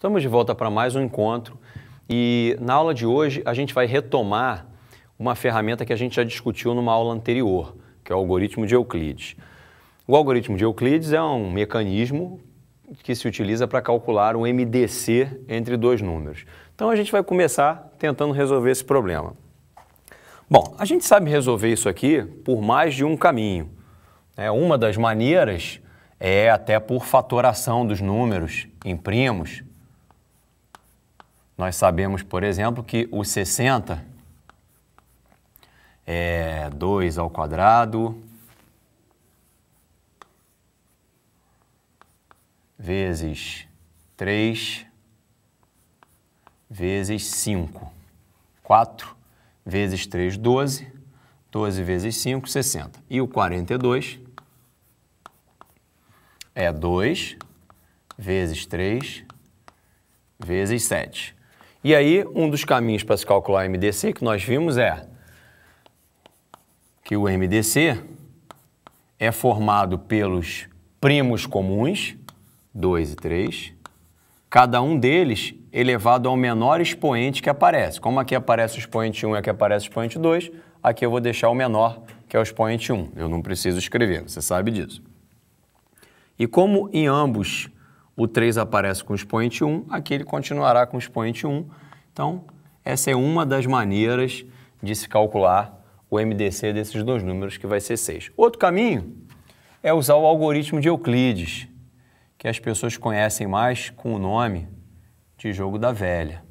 Estamos de volta para mais um encontro e na aula de hoje a gente vai retomar uma ferramenta que a gente já discutiu numa aula anterior, que é o algoritmo de Euclides. O algoritmo de Euclides é um mecanismo que se utiliza para calcular o MDC entre dois números. Então a gente vai começar tentando resolver esse problema. Bom, a gente sabe resolver isso aqui por mais de um caminho. É, uma das maneiras é até por fatoração dos números em primos, nós sabemos, por exemplo, que o 60 é 2 ao quadrado vezes 3 vezes 5. 4 vezes 3, 12. 12 vezes 5, 60. E o 42 é 2 vezes 3 vezes 7. E aí, um dos caminhos para se calcular o MDC que nós vimos é que o MDC é formado pelos primos comuns, 2 e 3, cada um deles elevado ao menor expoente que aparece. Como aqui aparece o expoente 1 e aqui aparece o expoente 2, aqui eu vou deixar o menor, que é o expoente 1. Eu não preciso escrever, você sabe disso. E como em ambos o 3 aparece com o expoente 1, aqui ele continuará com o expoente 1. Então, essa é uma das maneiras de se calcular o MDC desses dois números, que vai ser 6. Outro caminho é usar o algoritmo de Euclides, que as pessoas conhecem mais com o nome de jogo da velha.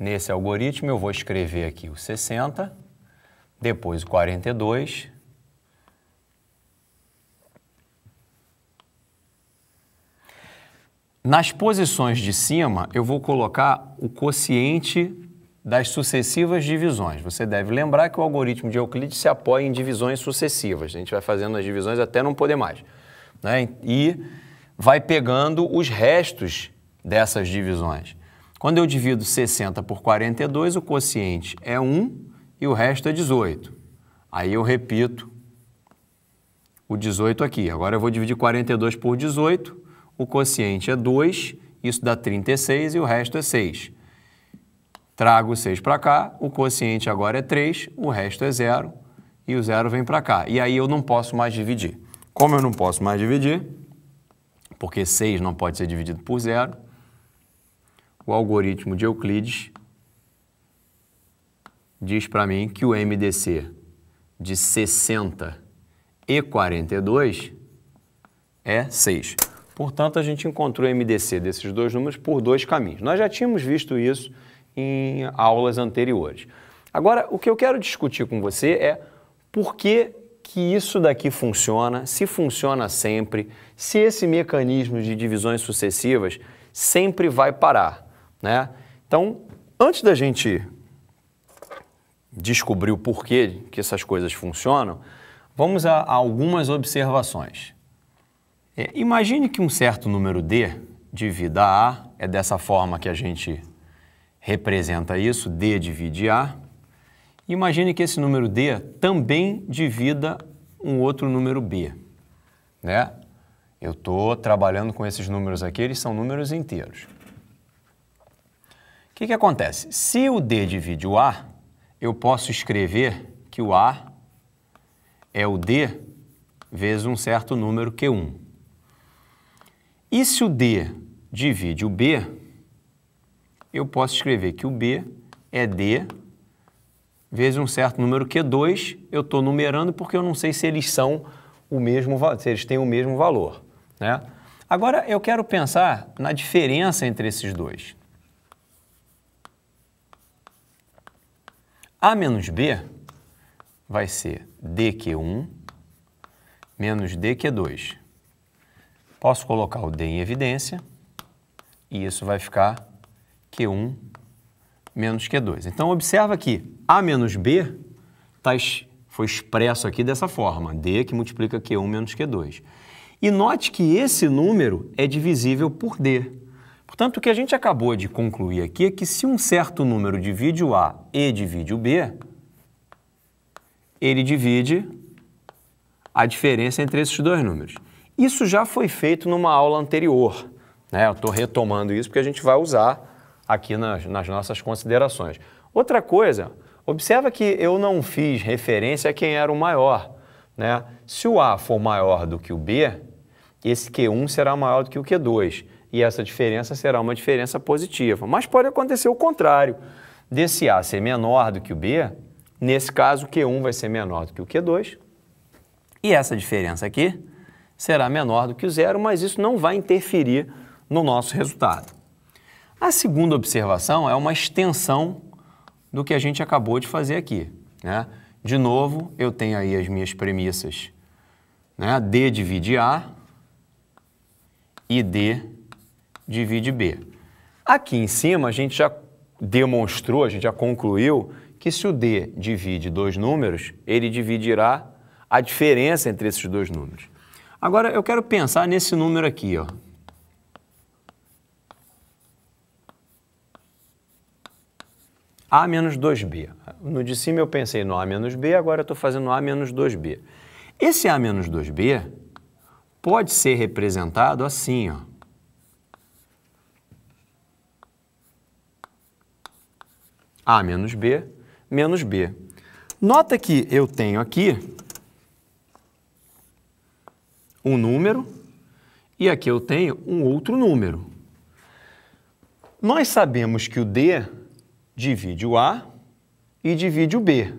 Nesse algoritmo, eu vou escrever aqui o 60, depois o 42, Nas posições de cima, eu vou colocar o quociente das sucessivas divisões. Você deve lembrar que o algoritmo de Euclides se apoia em divisões sucessivas. A gente vai fazendo as divisões até não poder mais. Né? E vai pegando os restos dessas divisões. Quando eu divido 60 por 42, o quociente é 1 e o resto é 18. Aí eu repito o 18 aqui. Agora eu vou dividir 42 por 18, o quociente é 2, isso dá 36 e o resto é 6. Trago o 6 para cá, o quociente agora é 3, o resto é 0 e o 0 vem para cá. E aí eu não posso mais dividir. Como eu não posso mais dividir, porque 6 não pode ser dividido por 0, o algoritmo de Euclides diz para mim que o MDC de 60 e 42 é 6. Portanto, a gente encontrou o MDC desses dois números por dois caminhos. Nós já tínhamos visto isso em aulas anteriores. Agora, o que eu quero discutir com você é por que, que isso daqui funciona, se funciona sempre, se esse mecanismo de divisões sucessivas sempre vai parar. Né? Então, antes da gente descobrir o porquê que essas coisas funcionam, vamos a, a algumas observações. É, imagine que um certo número D de vida A é dessa forma que a gente representa isso, D divide A. Imagine que esse número D também divida um outro número B. Né? Eu estou trabalhando com esses números aqui, eles são números inteiros que, que acontece? Se o D divide o A, eu posso escrever que o A é o D vezes um certo número Q1. E se o D divide o B, eu posso escrever que o B é D vezes um certo número Q2. Eu estou numerando porque eu não sei se eles são o mesmo, se eles têm o mesmo valor. Né? Agora eu quero pensar na diferença entre esses dois. A menos B vai ser DQ1 menos DQ2. Posso colocar o D em evidência e isso vai ficar Q1 menos Q2. Então, observa que A menos B tá, foi expresso aqui dessa forma, D que multiplica Q1 menos Q2. E note que esse número é divisível por D. Portanto, o que a gente acabou de concluir aqui é que se um certo número divide o A e divide o B, ele divide a diferença entre esses dois números. Isso já foi feito numa aula anterior. Né? Eu estou retomando isso porque a gente vai usar aqui nas, nas nossas considerações. Outra coisa, observa que eu não fiz referência a quem era o maior. Né? Se o A for maior do que o B, esse Q1 será maior do que o Q2 e essa diferença será uma diferença positiva. Mas pode acontecer o contrário, desse A ser menor do que o B, nesse caso o Q1 vai ser menor do que o Q2, e essa diferença aqui será menor do que o zero, mas isso não vai interferir no nosso resultado. A segunda observação é uma extensão do que a gente acabou de fazer aqui. Né? De novo, eu tenho aí as minhas premissas. Né? D divide A e D divide B. Aqui em cima, a gente já demonstrou, a gente já concluiu que se o D divide dois números, ele dividirá a diferença entre esses dois números. Agora, eu quero pensar nesse número aqui, ó. A menos 2B. No de cima eu pensei no A menos B, agora eu estou fazendo A menos 2B. Esse A menos 2B pode ser representado assim, ó. A menos B menos B. Nota que eu tenho aqui um número e aqui eu tenho um outro número. Nós sabemos que o D divide o A e divide o B.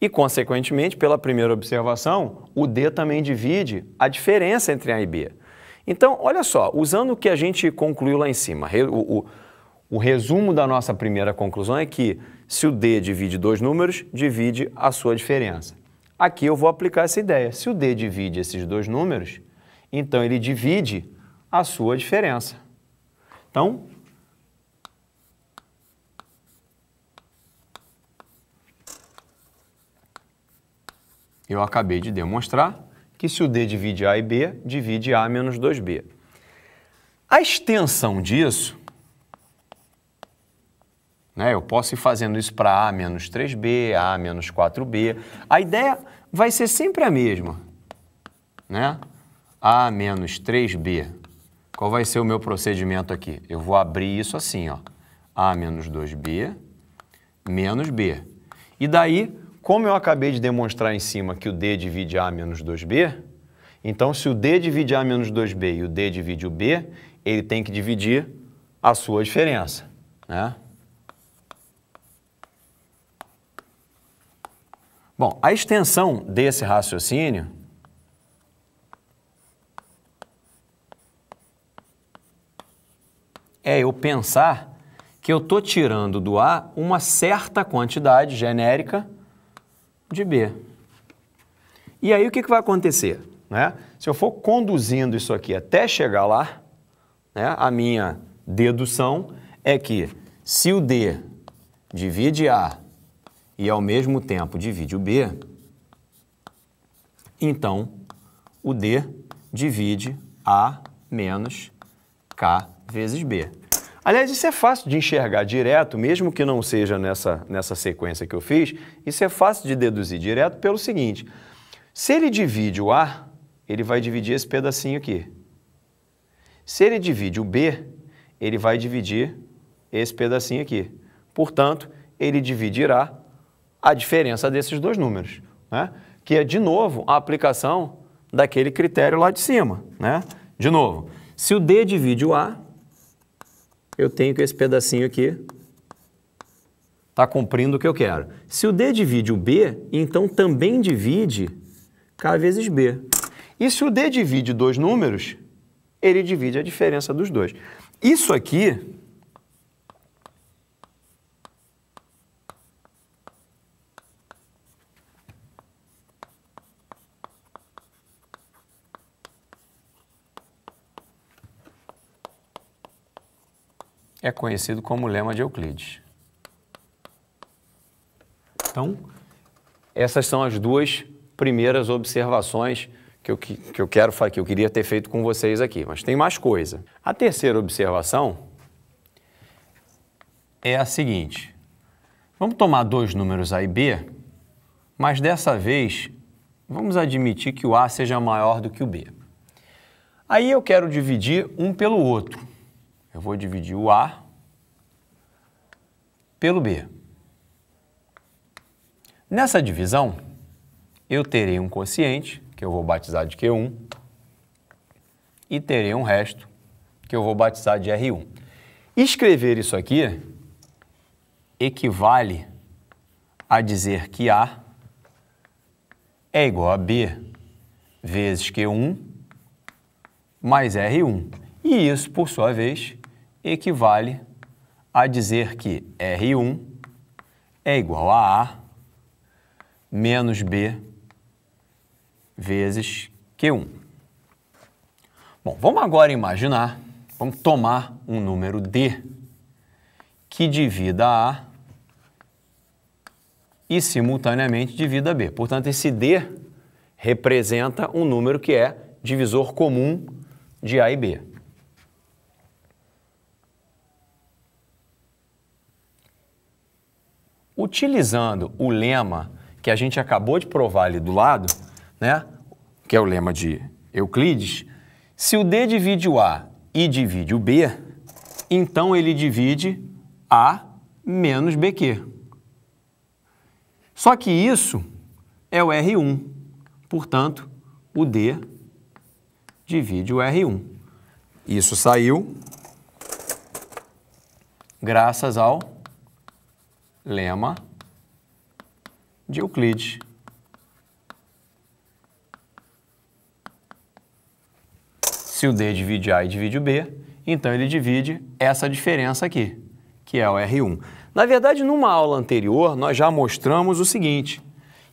E, consequentemente, pela primeira observação, o D também divide a diferença entre A e B. Então, olha só, usando o que a gente concluiu lá em cima, o, o o resumo da nossa primeira conclusão é que, se o D divide dois números, divide a sua diferença. Aqui eu vou aplicar essa ideia. Se o D divide esses dois números, então ele divide a sua diferença. Então, eu acabei de demonstrar que se o D divide A e B, divide A menos 2B. A extensão disso né? Eu posso ir fazendo isso para A menos 3B, A menos 4B. A ideia vai ser sempre a mesma. Né? A menos 3B. Qual vai ser o meu procedimento aqui? Eu vou abrir isso assim, ó. A menos 2B, menos B. E daí, como eu acabei de demonstrar em cima que o D divide A menos 2B, então se o D divide A menos 2B e o D divide o B, ele tem que dividir a sua diferença, né? Bom, a extensão desse raciocínio é eu pensar que eu estou tirando do A uma certa quantidade genérica de B. E aí o que, que vai acontecer? Né? Se eu for conduzindo isso aqui até chegar lá, né, a minha dedução é que se o D divide A e ao mesmo tempo divide o B, então o D divide A menos K vezes B. Aliás, isso é fácil de enxergar direto, mesmo que não seja nessa, nessa sequência que eu fiz, isso é fácil de deduzir direto pelo seguinte, se ele divide o A, ele vai dividir esse pedacinho aqui. Se ele divide o B, ele vai dividir esse pedacinho aqui. Portanto, ele dividirá a diferença desses dois números, né? que é, de novo, a aplicação daquele critério lá de cima. Né? De novo, se o D divide o A, eu tenho que esse pedacinho aqui está cumprindo o que eu quero. Se o D divide o B, então também divide K vezes B. E se o D divide dois números, ele divide a diferença dos dois. Isso aqui é conhecido como lema de Euclides. Então, essas são as duas primeiras observações que eu, que, eu quero que eu queria ter feito com vocês aqui, mas tem mais coisa. A terceira observação é a seguinte: vamos tomar dois números A e B, mas dessa vez vamos admitir que o A seja maior do que o B. Aí eu quero dividir um pelo outro eu vou dividir o A pelo B. Nessa divisão, eu terei um quociente, que eu vou batizar de Q1, e terei um resto, que eu vou batizar de R1. Escrever isso aqui equivale a dizer que A é igual a B vezes Q1 mais R1. E isso, por sua vez, equivale a dizer que R1 é igual a A menos B vezes Q1. Bom, vamos agora imaginar, vamos tomar um número D que divida A e simultaneamente divida B. Portanto, esse D representa um número que é divisor comum de A e B. utilizando o lema que a gente acabou de provar ali do lado, né? que é o lema de Euclides, se o D divide o A e divide o B, então ele divide A menos BQ. Só que isso é o R1, portanto, o D divide o R1. Isso saiu graças ao lema de Euclides. Se o D divide A e divide o B, então ele divide essa diferença aqui, que é o R1. Na verdade, numa aula anterior, nós já mostramos o seguinte,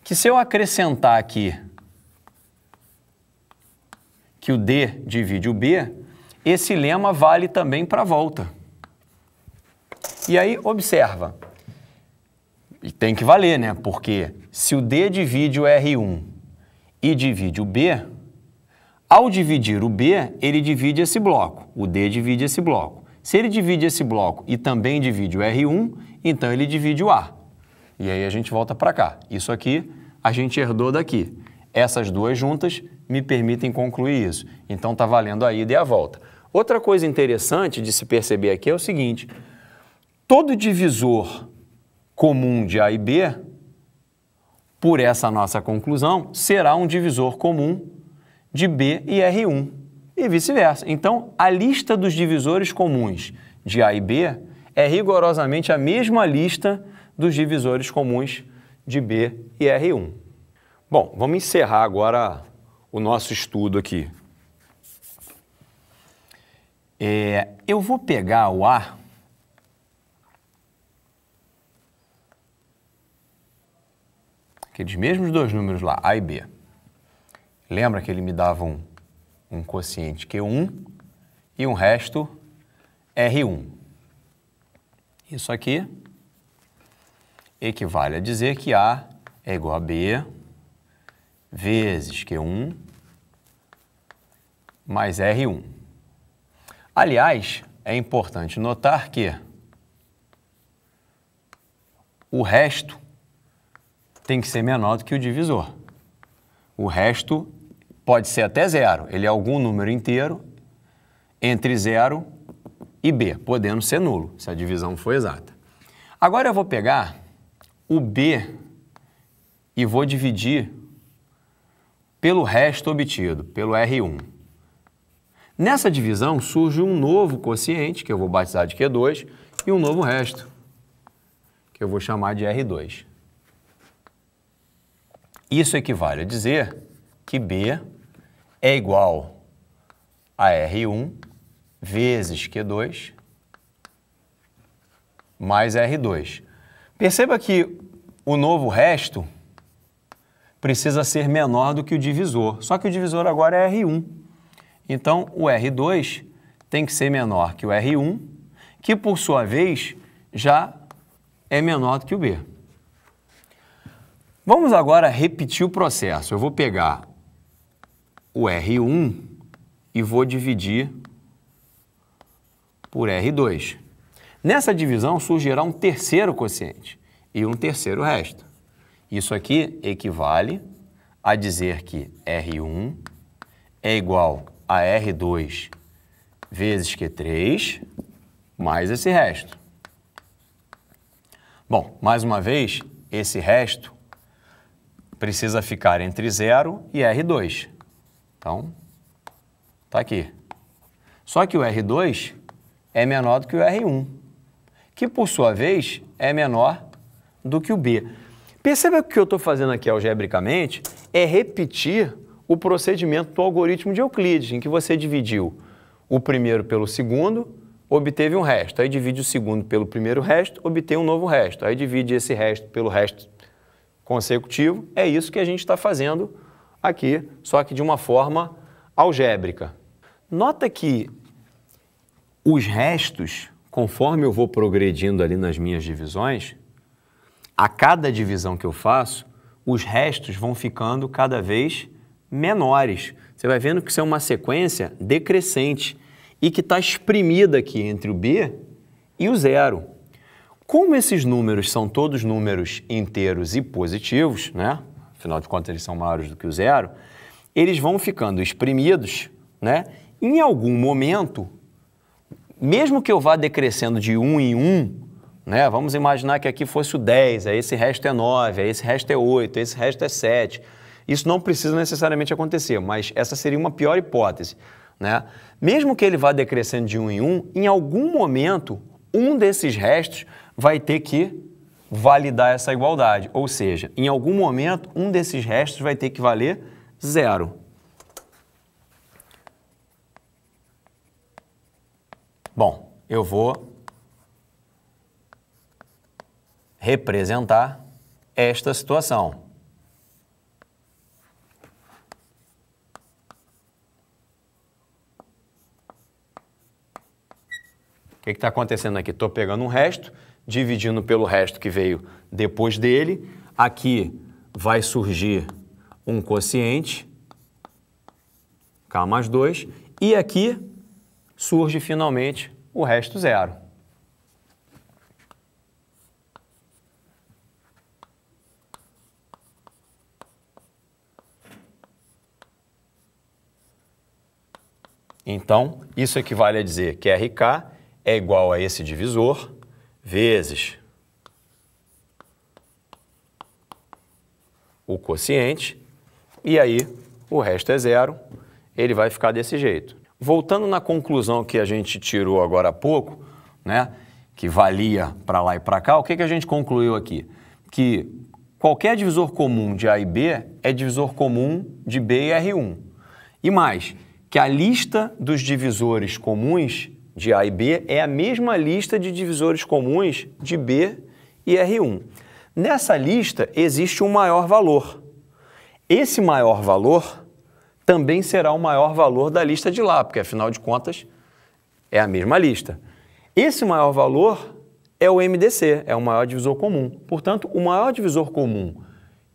que se eu acrescentar aqui que o D divide o B, esse lema vale também para a volta. E aí, observa, e tem que valer, né? Porque se o D divide o R1 e divide o B, ao dividir o B, ele divide esse bloco, o D divide esse bloco. Se ele divide esse bloco e também divide o R1, então ele divide o A. E aí a gente volta para cá. Isso aqui a gente herdou daqui. Essas duas juntas me permitem concluir isso. Então está valendo a ida e a volta. Outra coisa interessante de se perceber aqui é o seguinte: todo divisor comum de A e B, por essa nossa conclusão, será um divisor comum de B e R1 e vice-versa. Então, a lista dos divisores comuns de A e B é rigorosamente a mesma lista dos divisores comuns de B e R1. Bom, vamos encerrar agora o nosso estudo aqui. É, eu vou pegar o A aqueles mesmos dois números lá, A e B, lembra que ele me dava um, um quociente Q1 e um resto R1. Isso aqui equivale a dizer que A é igual a B vezes Q1 mais R1. Aliás, é importante notar que o resto tem que ser menor do que o divisor. O resto pode ser até zero, ele é algum número inteiro entre zero e b, podendo ser nulo, se a divisão for exata. Agora eu vou pegar o b e vou dividir pelo resto obtido, pelo R1. Nessa divisão surge um novo quociente, que eu vou batizar de Q2, e um novo resto, que eu vou chamar de R2. Isso equivale a dizer que B é igual a R1 vezes Q2 mais R2. Perceba que o novo resto precisa ser menor do que o divisor, só que o divisor agora é R1. Então, o R2 tem que ser menor que o R1, que por sua vez já é menor do que o B. Vamos agora repetir o processo. Eu vou pegar o R1 e vou dividir por R2. Nessa divisão surgirá um terceiro quociente e um terceiro resto. Isso aqui equivale a dizer que R1 é igual a R2 vezes Q3 mais esse resto. Bom, mais uma vez, esse resto precisa ficar entre 0 e R2. Então, está aqui. Só que o R2 é menor do que o R1, que por sua vez é menor do que o B. Perceba que o que eu estou fazendo aqui algebricamente é repetir o procedimento do algoritmo de Euclides, em que você dividiu o primeiro pelo segundo, obteve um resto. Aí divide o segundo pelo primeiro resto, obtém um novo resto. Aí divide esse resto pelo resto consecutivo. É isso que a gente está fazendo aqui, só que de uma forma algébrica. Nota que os restos, conforme eu vou progredindo ali nas minhas divisões, a cada divisão que eu faço, os restos vão ficando cada vez menores. Você vai vendo que isso é uma sequência decrescente e que está exprimida aqui entre o b e o zero. Como esses números são todos números inteiros e positivos, né? afinal de contas eles são maiores do que o zero, eles vão ficando exprimidos, né? Em algum momento, mesmo que eu vá decrescendo de um em um, né? Vamos imaginar que aqui fosse o 10, aí esse resto é 9, aí esse resto é 8, esse resto é 7. Isso não precisa necessariamente acontecer, mas essa seria uma pior hipótese, né? Mesmo que ele vá decrescendo de um em um, em algum momento, um desses restos vai ter que validar essa igualdade. Ou seja, em algum momento, um desses restos vai ter que valer zero. Bom, eu vou representar esta situação. O que está acontecendo aqui? Estou pegando um resto, dividindo pelo resto que veio depois dele. Aqui vai surgir um quociente, K mais 2, e aqui surge finalmente o resto zero. Então, isso equivale a dizer que RK é igual a esse divisor vezes o quociente, e aí o resto é zero, ele vai ficar desse jeito. Voltando na conclusão que a gente tirou agora há pouco, né, que valia para lá e para cá, o que, que a gente concluiu aqui? Que qualquer divisor comum de A e B é divisor comum de B e R1. E mais, que a lista dos divisores comuns de A e B é a mesma lista de divisores comuns de B e R1. Nessa lista existe um maior valor. Esse maior valor também será o maior valor da lista de lá, porque afinal de contas é a mesma lista. Esse maior valor é o MDC, é o maior divisor comum. Portanto, o maior divisor comum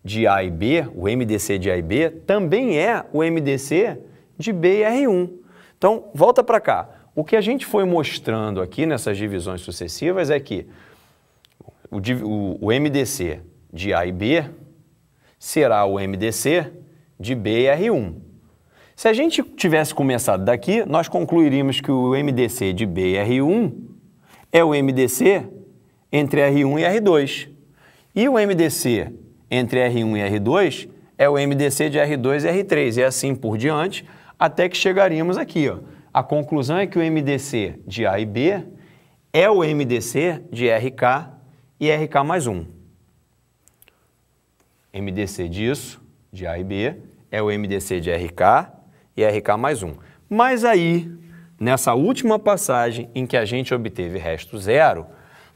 de A e B, o MDC de A e B, também é o MDC de B e R1. Então, volta para cá. O que a gente foi mostrando aqui nessas divisões sucessivas é que o, o, o MDC de A e B será o MDC de B e R1. Se a gente tivesse começado daqui, nós concluiríamos que o MDC de B e R1 é o MDC entre R1 e R2. E o MDC entre R1 e R2 é o MDC de R2 e R3, e assim por diante, até que chegaríamos aqui. Ó. A conclusão é que o MDC de A e B é o MDC de RK e RK mais 1. MDC disso, de A e B, é o MDC de RK e RK mais 1. Mas aí, nessa última passagem em que a gente obteve resto zero,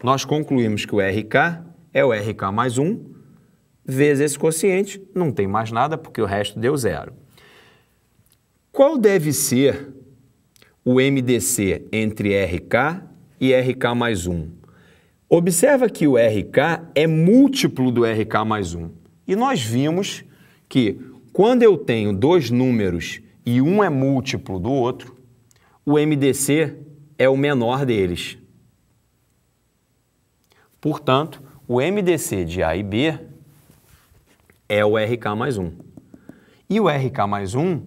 nós concluímos que o RK é o RK mais 1 vezes esse quociente, não tem mais nada porque o resto deu zero. Qual deve ser o MDC entre RK e RK mais 1. Observa que o RK é múltiplo do RK mais 1. E nós vimos que quando eu tenho dois números e um é múltiplo do outro, o MDC é o menor deles. Portanto, o MDC de A e B é o RK mais 1. E o RK mais 1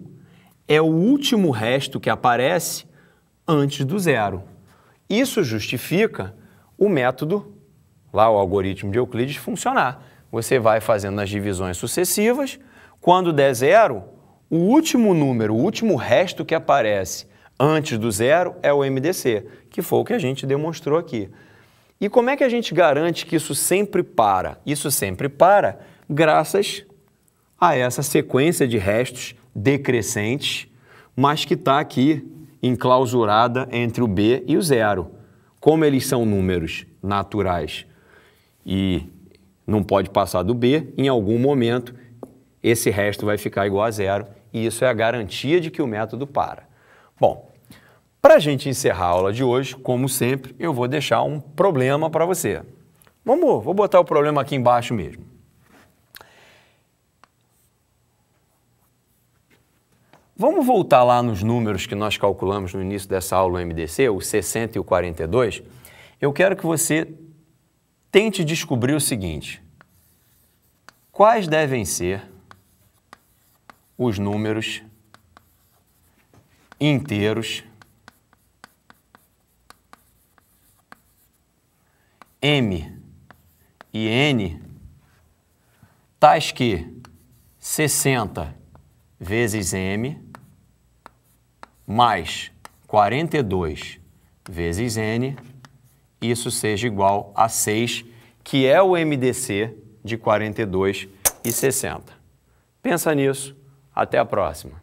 é o último resto que aparece antes do zero. Isso justifica o método, lá o algoritmo de Euclides, funcionar. Você vai fazendo as divisões sucessivas, quando der zero, o último número, o último resto que aparece antes do zero é o MDC, que foi o que a gente demonstrou aqui. E como é que a gente garante que isso sempre para? Isso sempre para graças a essa sequência de restos decrescentes, mas que está aqui enclausurada entre o B e o zero. Como eles são números naturais e não pode passar do B, em algum momento esse resto vai ficar igual a zero e isso é a garantia de que o método para. Bom, para a gente encerrar a aula de hoje, como sempre, eu vou deixar um problema para você. Vamos, vou botar o problema aqui embaixo mesmo. Vamos voltar lá nos números que nós calculamos no início dessa aula MDC, os 60 e o 42. Eu quero que você tente descobrir o seguinte: quais devem ser os números inteiros m e n tais que 60 vezes m mais 42 vezes n, isso seja igual a 6, que é o MDC de 42 e 60. Pensa nisso. Até a próxima.